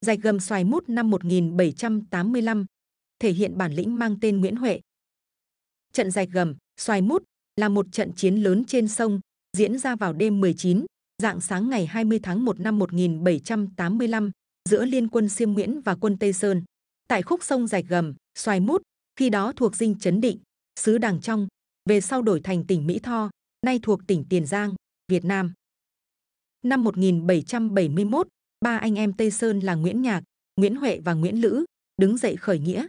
Dạch gầm xoài mút năm 1785, thể hiện bản lĩnh mang tên Nguyễn Huệ. Trận dạch gầm, xoài mút là một trận chiến lớn trên sông, diễn ra vào đêm 19, dạng sáng ngày 20 tháng 1 năm 1785 giữa liên quân Siêm Nguyễn và quân Tây Sơn. Tại khúc sông dạch gầm, xoài mút, khi đó thuộc dinh Trấn Định, xứ Đàng Trong, về sau đổi thành tỉnh Mỹ Tho, nay thuộc tỉnh Tiền Giang, Việt Nam. Năm 1771, ba anh em Tây Sơn là Nguyễn Nhạc, Nguyễn Huệ và Nguyễn Lữ đứng dậy khởi nghĩa.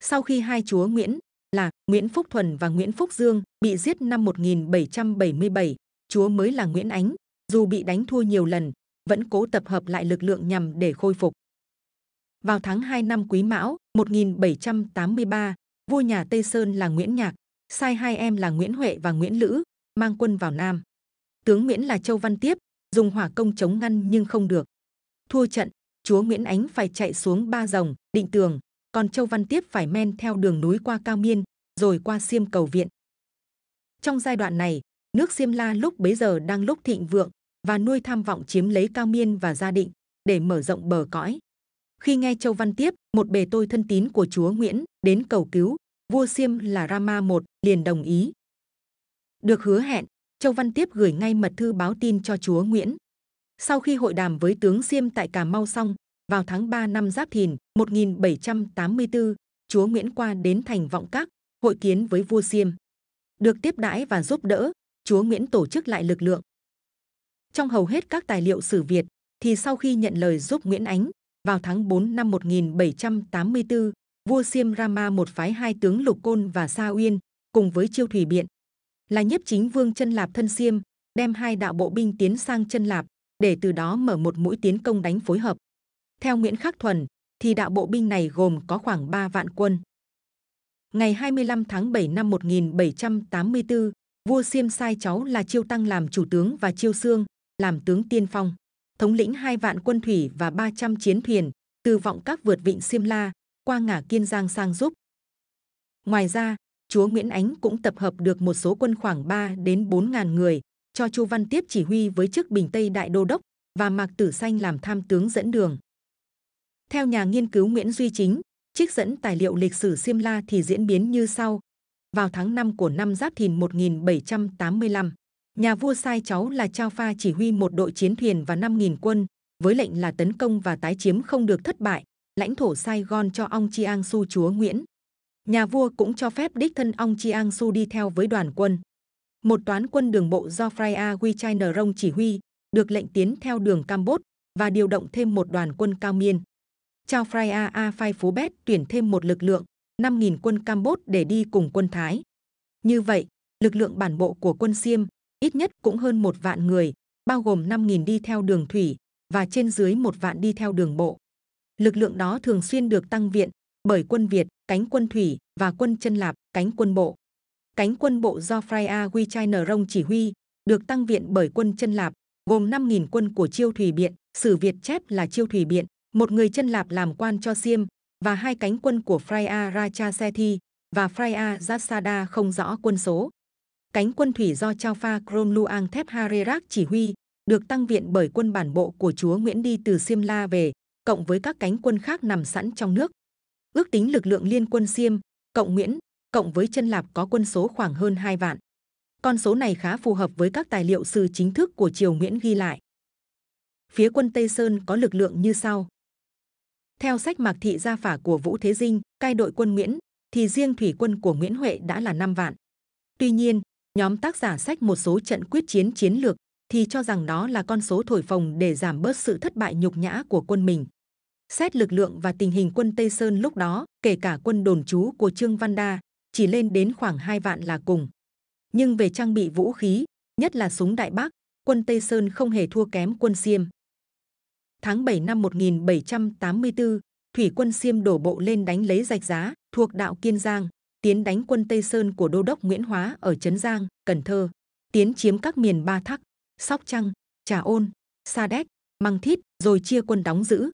Sau khi hai chúa Nguyễn là Nguyễn Phúc Thuần và Nguyễn Phúc Dương bị giết năm 1777, chúa mới là Nguyễn Ánh, dù bị đánh thua nhiều lần, vẫn cố tập hợp lại lực lượng nhằm để khôi phục. Vào tháng 2 năm Quý Mão 1783, vua nhà Tây Sơn là Nguyễn Nhạc sai hai em là Nguyễn Huệ và Nguyễn Lữ mang quân vào Nam. Tướng Nguyễn là Châu Văn Tiếp dùng hỏa công chống ngăn nhưng không được thua trận chúa nguyễn ánh phải chạy xuống ba rồng định tường còn châu văn tiếp phải men theo đường núi qua cao miên rồi qua xiêm cầu viện trong giai đoạn này nước xiêm la lúc bấy giờ đang lúc thịnh vượng và nuôi tham vọng chiếm lấy cao miên và gia định để mở rộng bờ cõi khi nghe châu văn tiếp một bề tôi thân tín của chúa nguyễn đến cầu cứu vua xiêm là rama một liền đồng ý được hứa hẹn châu văn tiếp gửi ngay mật thư báo tin cho chúa nguyễn sau khi hội đàm với tướng Xiêm tại Cà Mau xong, vào tháng 3 năm Giáp Thìn 1784, chúa Nguyễn Qua đến thành Vọng Các hội kiến với vua Xiêm, được tiếp đãi và giúp đỡ. Chúa Nguyễn tổ chức lại lực lượng. Trong hầu hết các tài liệu sử Việt, thì sau khi nhận lời giúp Nguyễn Ánh vào tháng 4 năm 1784, vua Xiêm Rama một phái hai tướng Lục Côn và Sa Uyên cùng với chiêu thủy biện là nhiếp chính vương chân lạp thân Xiêm đem hai đạo bộ binh tiến sang chân lạp để từ đó mở một mũi tiến công đánh phối hợp. Theo Nguyễn Khắc Thuần, thì đạo bộ binh này gồm có khoảng 3 vạn quân. Ngày 25 tháng 7 năm 1784, vua Siêm sai cháu là Chiêu Tăng làm chủ tướng và Chiêu Sương làm tướng tiên phong, thống lĩnh hai vạn quân thủy và 300 chiến thuyền từ vọng các vượt vịnh Xiêm La qua ngả Kiên Giang sang giúp. Ngoài ra, chúa Nguyễn Ánh cũng tập hợp được một số quân khoảng 3 đến 4 ngàn người cho Chu Văn Tiếp chỉ huy với chức Bình Tây Đại Đô đốc và Mạc Tử Xanh làm tham tướng dẫn đường. Theo nhà nghiên cứu Nguyễn Duy Chính, trích dẫn tài liệu lịch sử Siêm La thì diễn biến như sau. Vào tháng 5 của năm Giáp Thìn 1785, nhà vua sai cháu là Trao Pha chỉ huy một đội chiến thuyền và 5.000 quân, với lệnh là tấn công và tái chiếm không được thất bại, lãnh thổ Sài Gòn cho ông Chiang Su chúa Nguyễn. Nhà vua cũng cho phép đích thân ông Chiang Su đi theo với đoàn quân một toán quân đường bộ do Freya Wichai Nrong chỉ huy, được lệnh tiến theo đường Campuchia và điều động thêm một đoàn quân cao miên. Chao Freya A Phai Phú Bét tuyển thêm một lực lượng, 5.000 quân Campuchia để đi cùng quân Thái. Như vậy, lực lượng bản bộ của quân Siêm ít nhất cũng hơn một vạn người, bao gồm 5.000 đi theo đường thủy và trên dưới một vạn đi theo đường bộ. Lực lượng đó thường xuyên được tăng viện bởi quân Việt, cánh quân thủy và quân chân lạp, cánh quân bộ cánh quân bộ do Freya Wichai Nrong chỉ huy, được tăng viện bởi quân chân Lạp, gồm 5.000 quân của Chiêu Thủy Biện, sử Việt chép là Chiêu Thủy Biện, một người chân Lạp làm quan cho Siêm, và hai cánh quân của Freya Racha Sethi và Freya Jasada không rõ quân số. Cánh quân thủy do Chao Pha Krom Luang Thép Harerak chỉ huy, được tăng viện bởi quân bản bộ của chúa Nguyễn đi từ Siêm La về, cộng với các cánh quân khác nằm sẵn trong nước. Ước tính lực lượng liên quân Siêm, cộng Nguyễn cộng với chân lạp có quân số khoảng hơn 2 vạn. Con số này khá phù hợp với các tài liệu sử chính thức của Triều Nguyễn ghi lại. Phía quân Tây Sơn có lực lượng như sau. Theo sách Mạc Thị Gia Phả của Vũ Thế Dinh, cai đội quân Nguyễn, thì riêng thủy quân của Nguyễn Huệ đã là 5 vạn. Tuy nhiên, nhóm tác giả sách một số trận quyết chiến chiến lược thì cho rằng đó là con số thổi phồng để giảm bớt sự thất bại nhục nhã của quân mình. Xét lực lượng và tình hình quân Tây Sơn lúc đó, kể cả quân đồn trú của Trương Văn Đa chỉ lên đến khoảng 2 vạn là cùng. Nhưng về trang bị vũ khí, nhất là súng đại bác, quân Tây Sơn không hề thua kém quân Xiêm. Tháng 7 năm 1784, thủy quân Xiêm đổ bộ lên đánh lấy rạch giá, thuộc đạo Kiên Giang, tiến đánh quân Tây Sơn của đô đốc Nguyễn Hóa ở Trấn Giang, Cần Thơ, tiến chiếm các miền Ba Thắc, Sóc Trăng, Trà Ôn, Sa Đéc, Măng Thít, rồi chia quân đóng giữ,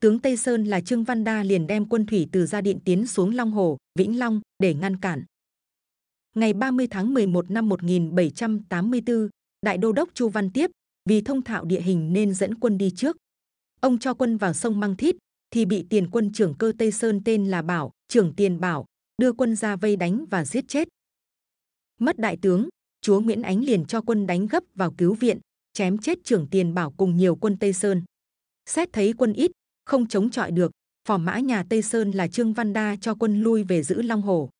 tướng Tây Sơn là Trương Văn Đa liền đem quân thủy từ gia điện tiến xuống Long Hồ, Vĩnh Long để ngăn cản. Ngày 30 tháng 11 năm 1784, Đại Đô đốc Chu Văn Tiếp vì thông thạo địa hình nên dẫn quân đi trước. Ông cho quân vào sông Mang Thít, thì bị tiền quân trưởng cơ Tây Sơn tên là Bảo, trưởng Tiền Bảo, đưa quân ra vây đánh và giết chết. Mất đại tướng, chúa Nguyễn Ánh liền cho quân đánh gấp vào cứu viện, chém chết trưởng Tiền Bảo cùng nhiều quân Tây Sơn. Xét thấy quân ít, không chống chọi được phò mã nhà tây sơn là trương văn đa cho quân lui về giữ long hồ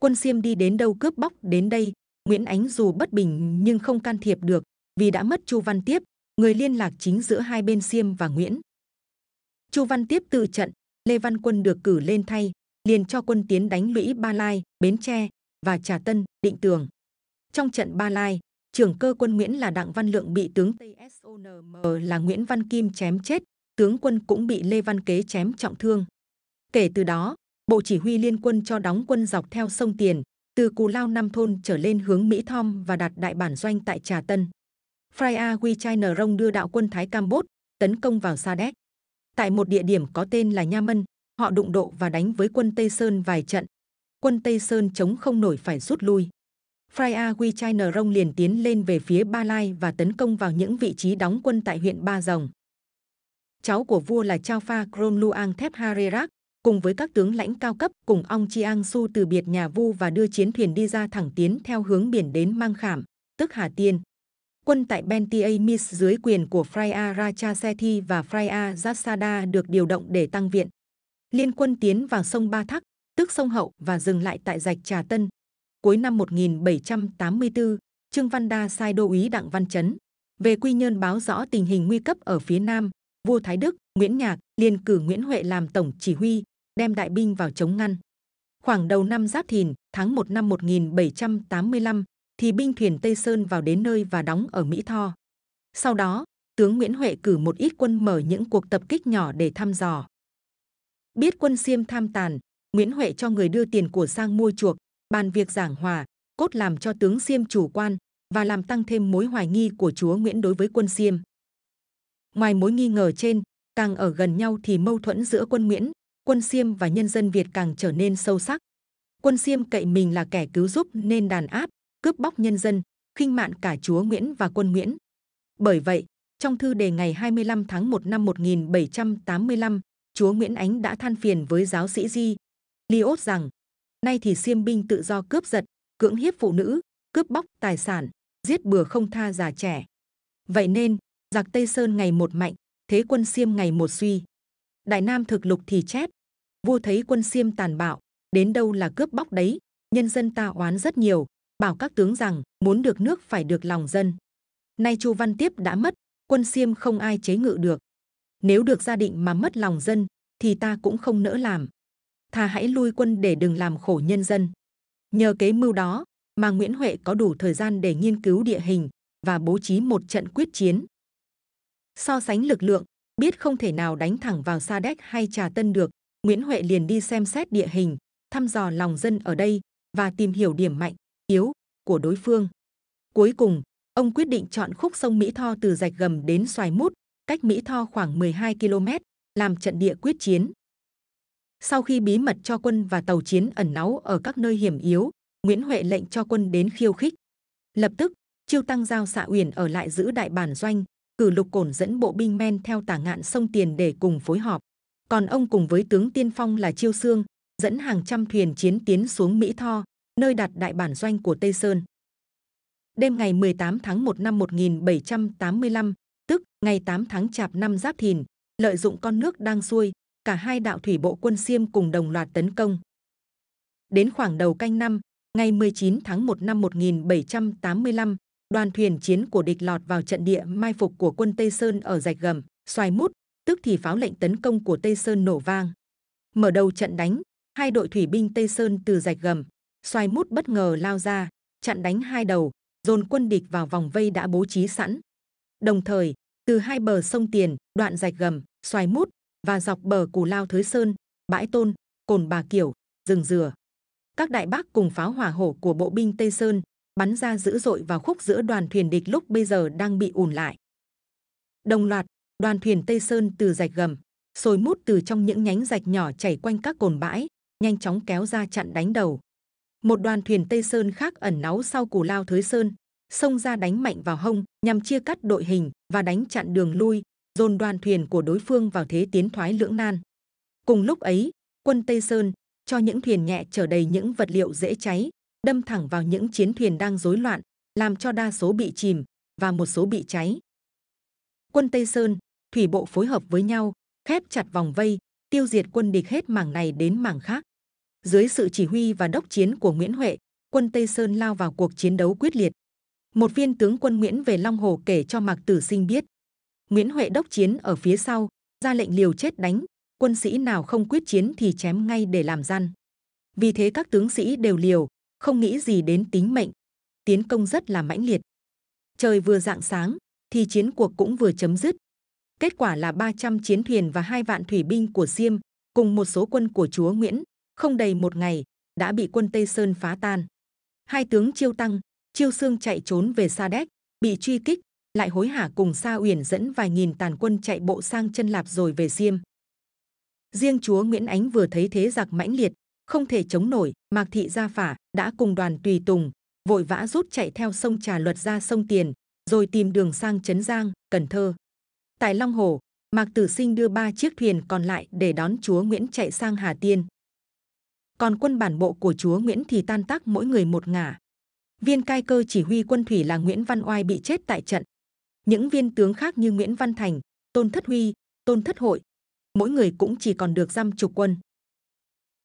quân xiêm đi đến đâu cướp bóc đến đây nguyễn ánh dù bất bình nhưng không can thiệp được vì đã mất chu văn tiếp người liên lạc chính giữa hai bên xiêm và nguyễn chu văn tiếp tự trận lê văn quân được cử lên thay liền cho quân tiến đánh lũy ba lai bến tre và trà tân định tường trong trận ba lai trưởng cơ quân nguyễn là đặng văn lượng bị tướng tsonm là nguyễn văn kim chém chết tướng quân cũng bị Lê Văn Kế chém trọng thương. Kể từ đó, Bộ Chỉ huy Liên quân cho đóng quân dọc theo sông Tiền, từ Cù Lao Nam Thôn trở lên hướng Mỹ Thom và đặt đại bản doanh tại Trà Tân. Freya Wichai Nrong đưa đạo quân Thái Campos tấn công vào Sa Đéc. Tại một địa điểm có tên là Nha Mân, họ đụng độ và đánh với quân Tây Sơn vài trận. Quân Tây Sơn chống không nổi phải rút lui. Freya Wichai Nrong liền tiến lên về phía Ba Lai và tấn công vào những vị trí đóng quân tại huyện Ba Rồng cháu của vua là Chao Pha Krom Luang Thep Harerak, cùng với các tướng lãnh cao cấp cùng ông Chiang Su từ biệt nhà vua và đưa chiến thuyền đi ra thẳng tiến theo hướng biển đến Mang Khảm, tức Hà Tiên. Quân tại Bentia Mis dưới quyền của Frya Rachasethi và Frya Jasada được điều động để tăng viện. Liên quân tiến vào sông Ba Thác, tức sông Hậu và dừng lại tại rạch Trà Tân. Cuối năm 1784, Trương Văn Đa sai đô úy Đặng Văn Chấn về Quy Nhơn báo rõ tình hình nguy cấp ở phía Nam, vua Thái Đức, Nguyễn Nhạc liền cử Nguyễn Huệ làm tổng chỉ huy, đem đại binh vào chống ngăn. Khoảng đầu năm Giáp Thìn, tháng 1 năm 1785, thì binh thuyền Tây Sơn vào đến nơi và đóng ở Mỹ Tho. Sau đó, tướng Nguyễn Huệ cử một ít quân mở những cuộc tập kích nhỏ để thăm dò. Biết quân Xiêm tham tàn, Nguyễn Huệ cho người đưa tiền của sang mua chuộc, bàn việc giảng hòa, cốt làm cho tướng Xiêm chủ quan và làm tăng thêm mối hoài nghi của chúa Nguyễn đối với quân Xiêm. Ngoài mối nghi ngờ trên, càng ở gần nhau thì mâu thuẫn giữa quân Nguyễn, quân Siêm và nhân dân Việt càng trở nên sâu sắc. Quân Siêm cậy mình là kẻ cứu giúp nên đàn áp, cướp bóc nhân dân, khinh mạn cả chúa Nguyễn và quân Nguyễn. Bởi vậy, trong thư đề ngày 25 tháng 1 năm 1785, chúa Nguyễn Ánh đã than phiền với giáo sĩ Di, Liốt rằng, nay thì Siêm binh tự do cướp giật, cưỡng hiếp phụ nữ, cướp bóc tài sản, giết bừa không tha già trẻ. Vậy nên, giặc Tây Sơn ngày một mạnh, thế quân Xiêm ngày một suy. Đại Nam thực lục thì chết. vua thấy quân Xiêm tàn bạo, đến đâu là cướp bóc đấy, nhân dân ta oán rất nhiều, bảo các tướng rằng muốn được nước phải được lòng dân. Nay Chu Văn Tiếp đã mất, quân Xiêm không ai chế ngự được. Nếu được gia định mà mất lòng dân, thì ta cũng không nỡ làm. Thà hãy lui quân để đừng làm khổ nhân dân. Nhờ kế mưu đó mà Nguyễn Huệ có đủ thời gian để nghiên cứu địa hình và bố trí một trận quyết chiến. So sánh lực lượng, biết không thể nào đánh thẳng vào Sa Đéc hay Trà Tân được, Nguyễn Huệ liền đi xem xét địa hình, thăm dò lòng dân ở đây và tìm hiểu điểm mạnh, yếu của đối phương. Cuối cùng, ông quyết định chọn khúc sông Mỹ Tho từ rạch gầm đến xoài mút, cách Mỹ Tho khoảng 12 km, làm trận địa quyết chiến. Sau khi bí mật cho quân và tàu chiến ẩn náu ở các nơi hiểm yếu, Nguyễn Huệ lệnh cho quân đến khiêu khích. Lập tức, Chiêu Tăng Giao Xạ Uyển ở lại giữ đại bản doanh, cử lục cổn dẫn bộ binh men theo tả ngạn sông tiền để cùng phối họp còn ông cùng với tướng tiên phong là chiêu Sương dẫn hàng trăm thuyền chiến tiến xuống mỹ tho nơi đặt đại bản doanh của tây sơn đêm ngày 18 tháng 1 năm 1785 tức ngày 8 tháng chạp năm giáp thìn lợi dụng con nước đang xuôi cả hai đạo thủy bộ quân xiêm cùng đồng loạt tấn công đến khoảng đầu canh năm ngày 19 tháng 1 năm 1785 đoàn thuyền chiến của địch lọt vào trận địa mai phục của quân Tây Sơn ở rạch gầm, xoài mút, tức thì pháo lệnh tấn công của Tây Sơn nổ vang. Mở đầu trận đánh, hai đội thủy binh Tây Sơn từ rạch gầm, xoài mút bất ngờ lao ra, chặn đánh hai đầu, dồn quân địch vào vòng vây đã bố trí sẵn. Đồng thời, từ hai bờ sông Tiền, đoạn rạch gầm, xoài mút và dọc bờ Cù Lao Thới Sơn, Bãi Tôn, Cồn Bà Kiểu, rừng dừa. Các đại bác cùng pháo hỏa hổ của bộ binh Tây Sơn bắn ra dữ dội vào khúc giữa đoàn thuyền địch lúc bây giờ đang bị ùn lại. Đồng loạt, đoàn thuyền Tây Sơn từ rạch gầm, sôi mút từ trong những nhánh rạch nhỏ chảy quanh các cồn bãi, nhanh chóng kéo ra chặn đánh đầu. Một đoàn thuyền Tây Sơn khác ẩn náu sau cù lao Thới Sơn, xông ra đánh mạnh vào hông nhằm chia cắt đội hình và đánh chặn đường lui, dồn đoàn thuyền của đối phương vào thế tiến thoái lưỡng nan. Cùng lúc ấy, quân Tây Sơn cho những thuyền nhẹ chở đầy những vật liệu dễ cháy đâm thẳng vào những chiến thuyền đang rối loạn, làm cho đa số bị chìm và một số bị cháy. Quân Tây Sơn, thủy bộ phối hợp với nhau, khép chặt vòng vây, tiêu diệt quân địch hết mảng này đến mảng khác. Dưới sự chỉ huy và đốc chiến của Nguyễn Huệ, quân Tây Sơn lao vào cuộc chiến đấu quyết liệt. Một viên tướng quân Nguyễn về Long Hồ kể cho Mạc Tử Sinh biết. Nguyễn Huệ đốc chiến ở phía sau, ra lệnh liều chết đánh, quân sĩ nào không quyết chiến thì chém ngay để làm gian. Vì thế các tướng sĩ đều liều, không nghĩ gì đến tính mệnh, tiến công rất là mãnh liệt. Trời vừa dạng sáng, thì chiến cuộc cũng vừa chấm dứt. Kết quả là 300 chiến thuyền và hai vạn thủy binh của Diêm cùng một số quân của chúa Nguyễn, không đầy một ngày đã bị quân Tây Sơn phá tan. Hai tướng Chiêu Tăng, Chiêu Sương chạy trốn về Sa Đéc, bị truy kích, lại hối hả cùng Sa Uyển dẫn vài nghìn tàn quân chạy bộ sang chân lạp rồi về Diêm. Riêng chúa Nguyễn Ánh vừa thấy thế giặc mãnh liệt, không thể chống nổi mạc thị gia phả đã cùng đoàn tùy tùng vội vã rút chạy theo sông trà luật ra sông tiền rồi tìm đường sang trấn giang cần thơ tại long hồ mạc tử sinh đưa ba chiếc thuyền còn lại để đón chúa nguyễn chạy sang hà tiên còn quân bản bộ của chúa nguyễn thì tan tác mỗi người một ngả viên cai cơ chỉ huy quân thủy là nguyễn văn oai bị chết tại trận những viên tướng khác như nguyễn văn thành tôn thất huy tôn thất hội mỗi người cũng chỉ còn được giam chục quân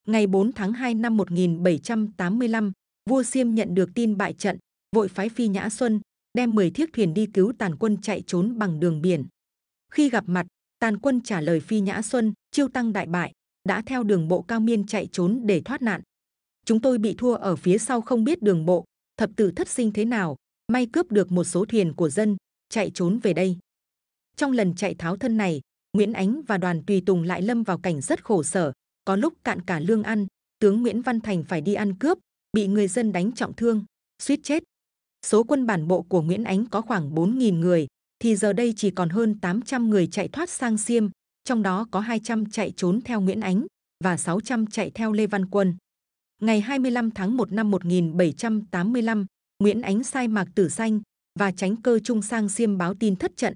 Ngày 4 tháng 2 năm 1785, vua Xiêm nhận được tin bại trận, vội phái phi Nhã Xuân đem 10 chiếc thuyền đi cứu Tàn quân chạy trốn bằng đường biển. Khi gặp mặt, Tàn quân trả lời phi Nhã Xuân, chiêu tăng đại bại, đã theo đường bộ cao miên chạy trốn để thoát nạn. Chúng tôi bị thua ở phía sau không biết đường bộ, thập tử thất sinh thế nào, may cướp được một số thuyền của dân, chạy trốn về đây. Trong lần chạy tháo thân này, Nguyễn Ánh và đoàn tùy tùng lại lâm vào cảnh rất khổ sở, có lúc cạn cả lương ăn, tướng Nguyễn Văn Thành phải đi ăn cướp, bị người dân đánh trọng thương, suýt chết. Số quân bản bộ của Nguyễn Ánh có khoảng 4.000 người, thì giờ đây chỉ còn hơn 800 người chạy thoát sang Xiêm, trong đó có 200 chạy trốn theo Nguyễn Ánh và 600 chạy theo Lê Văn Quân. Ngày 25 tháng 1 năm 1785, Nguyễn Ánh sai Mạc Tử Xanh và tránh cơ trung sang Xiêm báo tin thất trận.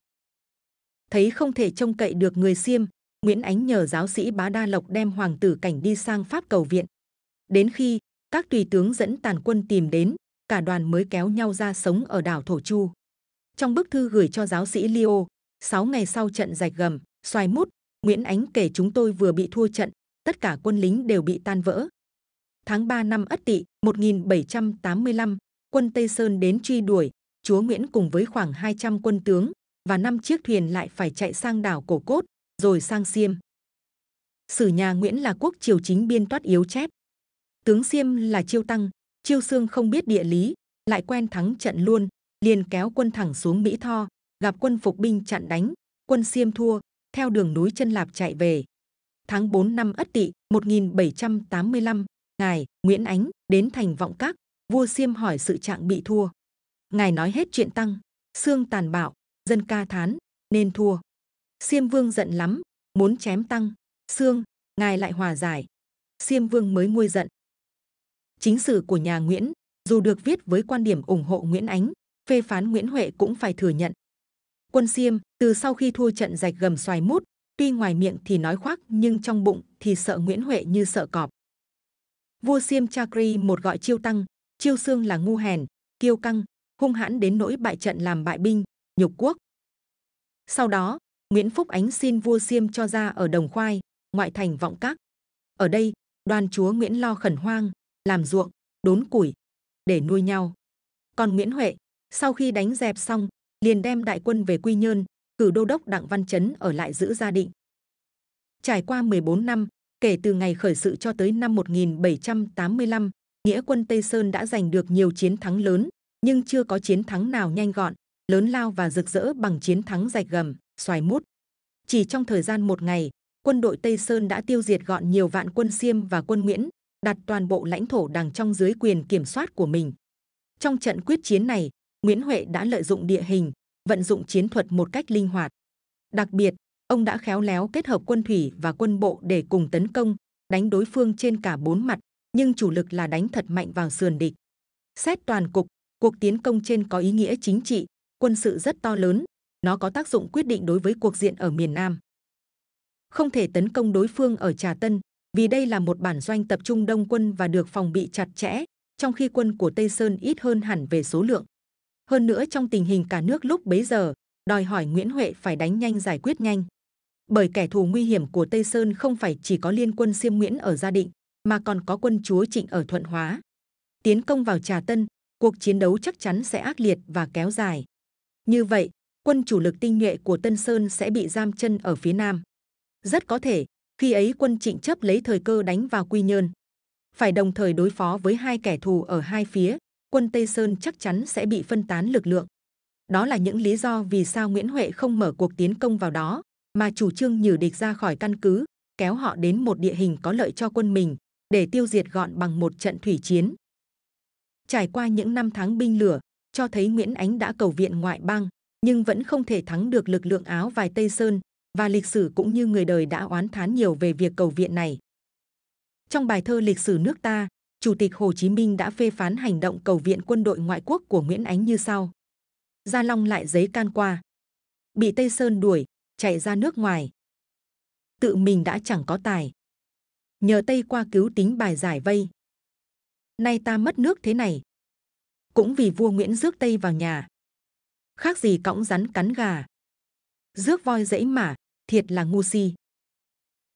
Thấy không thể trông cậy được người Xiêm, Nguyễn Ánh nhờ giáo sĩ Bá Đa Lộc đem hoàng tử cảnh đi sang Pháp cầu viện. Đến khi các tùy tướng dẫn tàn quân tìm đến, cả đoàn mới kéo nhau ra sống ở đảo Thổ Chu. Trong bức thư gửi cho giáo sĩ Leo, 6 ngày sau trận rạch gầm, xoài mút, Nguyễn Ánh kể chúng tôi vừa bị thua trận, tất cả quân lính đều bị tan vỡ. Tháng 3 năm Ất Tỵ 1785, quân Tây Sơn đến truy đuổi, chúa Nguyễn cùng với khoảng 200 quân tướng và năm chiếc thuyền lại phải chạy sang đảo Cổ Cốt, rồi sang Xiêm. Sử nhà Nguyễn là quốc triều chính biên toát yếu chép. Tướng Xiêm là chiêu tăng, chiêu xương không biết địa lý, lại quen thắng trận luôn, liền kéo quân thẳng xuống Mỹ Tho, gặp quân phục binh chặn đánh, quân Xiêm thua, theo đường núi chân lạp chạy về. Tháng 4 năm Ất Tỵ 1785, ngài Nguyễn Ánh đến thành Vọng Các, vua Xiêm hỏi sự trạng bị thua. Ngài nói hết chuyện tăng, xương tàn bạo, dân ca thán nên thua. Siêm Vương giận lắm, muốn chém tăng, xương, ngài lại hòa giải. Siêm Vương mới nguôi giận. Chính sử của nhà Nguyễn, dù được viết với quan điểm ủng hộ Nguyễn Ánh, phê phán Nguyễn Huệ cũng phải thừa nhận. Quân Siêm từ sau khi thua trận rạch gầm xoài mút, tuy ngoài miệng thì nói khoác nhưng trong bụng thì sợ Nguyễn Huệ như sợ cọp. Vua Siêm Chakri một gọi chiêu tăng, chiêu xương là ngu hèn, kiêu căng, hung hãn đến nỗi bại trận làm bại binh, nhục quốc. Sau đó, Nguyễn Phúc Ánh xin vua Xiêm cho ra ở Đồng Khoai, ngoại thành Vọng Các. Ở đây, đoàn chúa Nguyễn lo khẩn hoang, làm ruộng, đốn củi, để nuôi nhau. Còn Nguyễn Huệ, sau khi đánh dẹp xong, liền đem đại quân về Quy Nhơn, cử đô đốc Đặng Văn Chấn ở lại giữ gia định. Trải qua 14 năm, kể từ ngày khởi sự cho tới năm 1785, nghĩa quân Tây Sơn đã giành được nhiều chiến thắng lớn, nhưng chưa có chiến thắng nào nhanh gọn, lớn lao và rực rỡ bằng chiến thắng rạch gầm xoài mút. Chỉ trong thời gian một ngày, quân đội Tây Sơn đã tiêu diệt gọn nhiều vạn quân Xiêm và quân Nguyễn, đặt toàn bộ lãnh thổ đằng trong dưới quyền kiểm soát của mình. Trong trận quyết chiến này, Nguyễn Huệ đã lợi dụng địa hình, vận dụng chiến thuật một cách linh hoạt. Đặc biệt, ông đã khéo léo kết hợp quân thủy và quân bộ để cùng tấn công, đánh đối phương trên cả bốn mặt, nhưng chủ lực là đánh thật mạnh vào sườn địch. Xét toàn cục, cuộc tiến công trên có ý nghĩa chính trị, quân sự rất to lớn, nó có tác dụng quyết định đối với cuộc diện ở miền Nam. Không thể tấn công đối phương ở Trà Tân, vì đây là một bản doanh tập trung đông quân và được phòng bị chặt chẽ, trong khi quân của Tây Sơn ít hơn hẳn về số lượng. Hơn nữa trong tình hình cả nước lúc bấy giờ, đòi hỏi Nguyễn Huệ phải đánh nhanh giải quyết nhanh. Bởi kẻ thù nguy hiểm của Tây Sơn không phải chỉ có liên quân Siêm Nguyễn ở Gia Định, mà còn có quân chúa Trịnh ở Thuận Hóa. Tiến công vào Trà Tân, cuộc chiến đấu chắc chắn sẽ ác liệt và kéo dài. Như vậy, quân chủ lực tinh nhuệ của Tân Sơn sẽ bị giam chân ở phía Nam. Rất có thể, khi ấy quân trịnh chấp lấy thời cơ đánh vào Quy Nhơn. Phải đồng thời đối phó với hai kẻ thù ở hai phía, quân Tây Sơn chắc chắn sẽ bị phân tán lực lượng. Đó là những lý do vì sao Nguyễn Huệ không mở cuộc tiến công vào đó, mà chủ trương nhử địch ra khỏi căn cứ, kéo họ đến một địa hình có lợi cho quân mình, để tiêu diệt gọn bằng một trận thủy chiến. Trải qua những năm tháng binh lửa, cho thấy Nguyễn Ánh đã cầu viện ngoại bang, nhưng vẫn không thể thắng được lực lượng áo vải tây sơn và lịch sử cũng như người đời đã oán thán nhiều về việc cầu viện này trong bài thơ lịch sử nước ta chủ tịch hồ chí minh đã phê phán hành động cầu viện quân đội ngoại quốc của nguyễn ánh như sau gia long lại giấy can qua bị tây sơn đuổi chạy ra nước ngoài tự mình đã chẳng có tài nhờ tây qua cứu tính bài giải vây nay ta mất nước thế này cũng vì vua nguyễn rước tây vào nhà khác gì cõng rắn cắn gà. Rước voi dẫy mả, thiệt là ngu si.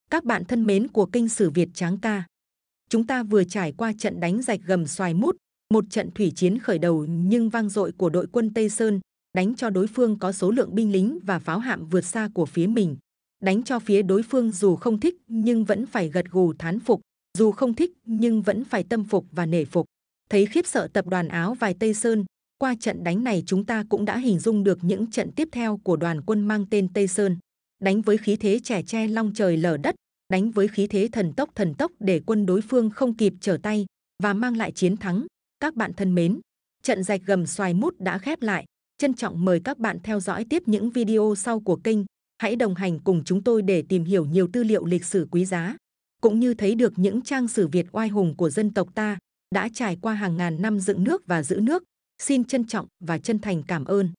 Các bạn thân mến của kênh Sử Việt Tráng Ca, chúng ta vừa trải qua trận đánh giạch gầm xoài mút, một trận thủy chiến khởi đầu nhưng vang dội của đội quân Tây Sơn, đánh cho đối phương có số lượng binh lính và pháo hạm vượt xa của phía mình. Đánh cho phía đối phương dù không thích nhưng vẫn phải gật gù thán phục, dù không thích nhưng vẫn phải tâm phục và nể phục. Thấy khiếp sợ tập đoàn áo vài Tây Sơn, qua trận đánh này chúng ta cũng đã hình dung được những trận tiếp theo của đoàn quân mang tên Tây Sơn. Đánh với khí thế trẻ tre long trời lở đất, đánh với khí thế thần tốc thần tốc để quân đối phương không kịp trở tay và mang lại chiến thắng. Các bạn thân mến, trận rạch gầm xoài mút đã khép lại. Trân trọng mời các bạn theo dõi tiếp những video sau của kênh. Hãy đồng hành cùng chúng tôi để tìm hiểu nhiều tư liệu lịch sử quý giá, cũng như thấy được những trang sử Việt oai hùng của dân tộc ta đã trải qua hàng ngàn năm dựng nước và giữ nước. Xin trân trọng và chân thành cảm ơn.